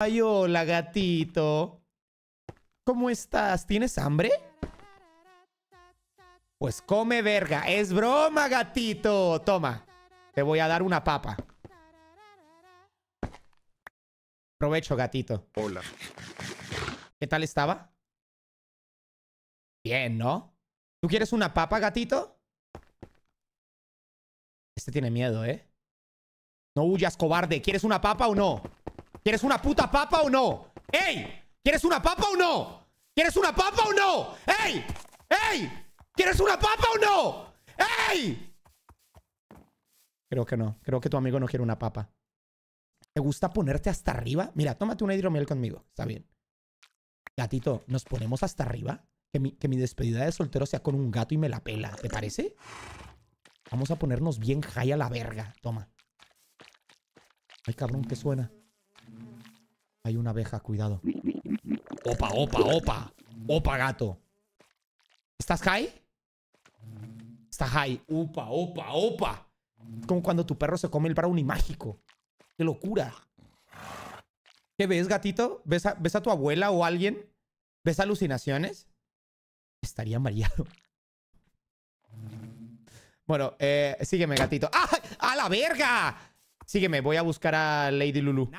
Ay, hola, gatito. ¿Cómo estás? ¿Tienes hambre? Pues come verga. Es broma, gatito. Toma. Te voy a dar una papa. Provecho, gatito. Hola. ¿Qué tal estaba? Bien, ¿no? ¿Tú quieres una papa, gatito? Este tiene miedo, ¿eh? No huyas, cobarde. ¿Quieres una papa o no? ¿Quieres una puta papa o no? ¡Ey! ¿Quieres una papa o no? ¿Quieres una papa o no? ¡Ey! ¡Ey! ¿Quieres una papa o no? ¡Ey! Creo que no. Creo que tu amigo no quiere una papa. ¿Te gusta ponerte hasta arriba? Mira, tómate una hidromiel conmigo. Está bien. Gatito, ¿nos ponemos hasta arriba? Que mi, que mi despedida de soltero sea con un gato y me la pela. ¿Te parece? Vamos a ponernos bien high a la verga. Toma. Ay, cabrón, ¿qué suena? Hay una abeja, cuidado. Opa, opa, opa. Opa, gato. ¿Estás high? Está high. Opa, opa, opa. Es como cuando tu perro se come el brownie mágico. ¡Qué locura! ¿Qué ves, gatito? ¿Ves a, ¿Ves a tu abuela o alguien? ¿Ves alucinaciones? Estaría mareado. Bueno, eh, sígueme, gatito. ¡Ah! ¡A la verga! Sígueme, voy a buscar a Lady Lulu.